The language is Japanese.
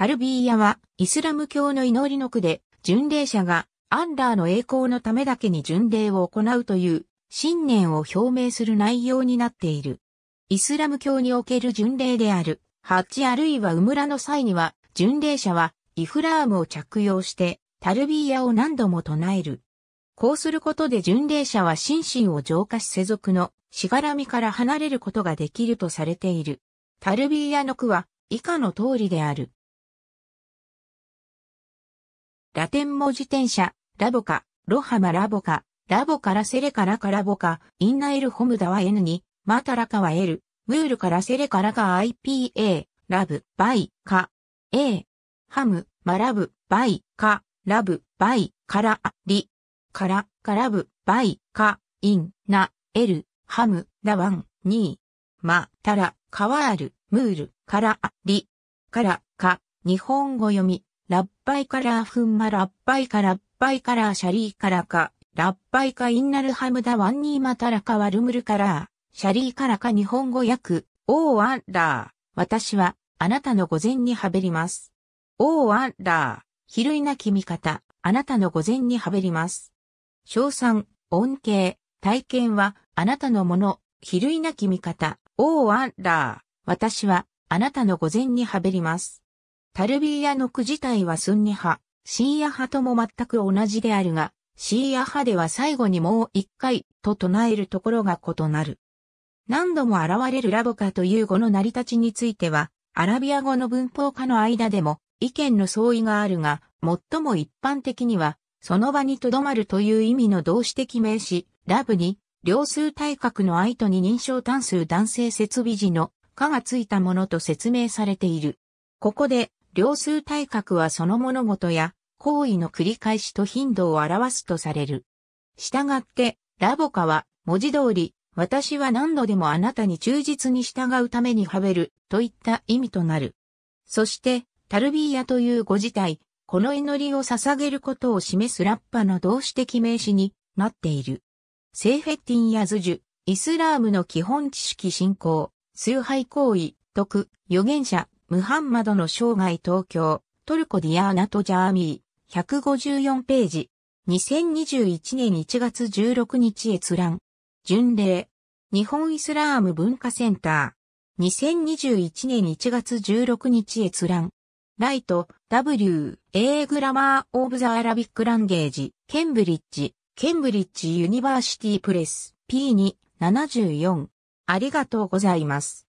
タルビーヤは、イスラム教の祈りの句で、巡礼者が、アンラーの栄光のためだけに巡礼を行うという、信念を表明する内容になっている。イスラム教における巡礼である、ハッチあるいはウムラの際には、巡礼者は、イフラームを着用して、タルビーヤを何度も唱える。こうすることで巡礼者は心身を浄化し世俗のしがらみから離れることができるとされている。タルビーヤの句は以下の通りである。ラテン文字転写、ラボカ、ロハマラボカ、ラボからセレからカラボカ、インナエルホムダは N に、マタラカは L、ムールからセレからカ IPA、ラブ、バイ、カ、A、ハム、マラブ、バイ、カ、ラブ、バイ、カラ、リ、カラ、カラブ、バイ、カ、イン、ナ、エル、ハム、ダワン、ニー、マ、タラ、カワール、ムール、カラ、リ、カラ、カ、日本語読み。ラッパイカラーフンマラッパイカラッパイカラーシャリーカラカ、ラッパイカインナルハムダワンニーマタラカワルムルカラー、シャリーカラカ日本語訳、オーアンラー、私は、あなたの午前にはべります。オーアンラー、比類なき味方、あなたの午前にはべります。賞賛、恩恵、体験は、あなたのもの、比類なき味方、オーアンラー、私は、あなたの午前にはべります。タルビーヤの句自体はスンニ派、シーア派とも全く同じであるが、シーア派では最後にもう一回と唱えるところが異なる。何度も現れるラボカという語の成り立ちについては、アラビア語の文法家の間でも意見の相違があるが、最も一般的には、その場に留まるという意味の動詞的名詞、ラブに、両数対角の愛とに認証単数男性設備時の、かがついたものと説明されている。ここで、量数体格はその物事や行為の繰り返しと頻度を表すとされる。従って、ラボカは文字通り、私は何度でもあなたに忠実に従うためにハベルといった意味となる。そして、タルビーヤという語自体、この祈りを捧げることを示すラッパの動詞的名詞になっている。セーフェッティンやズジュ、イスラームの基本知識信仰、崇拝行為、徳、預言者、ムハンマドの生涯東京、トルコディアーナとジャーミー、154ページ。2021年1月16日閲覧。巡礼。日本イスラーム文化センター。2021年1月16日閲覧。ライト、W、A グラマー・オブ・ザ・アラビック・ランゲージ、ケンブリッジ、ケンブリッジ・ユニバーシティ・プレス、P2、74。ありがとうございます。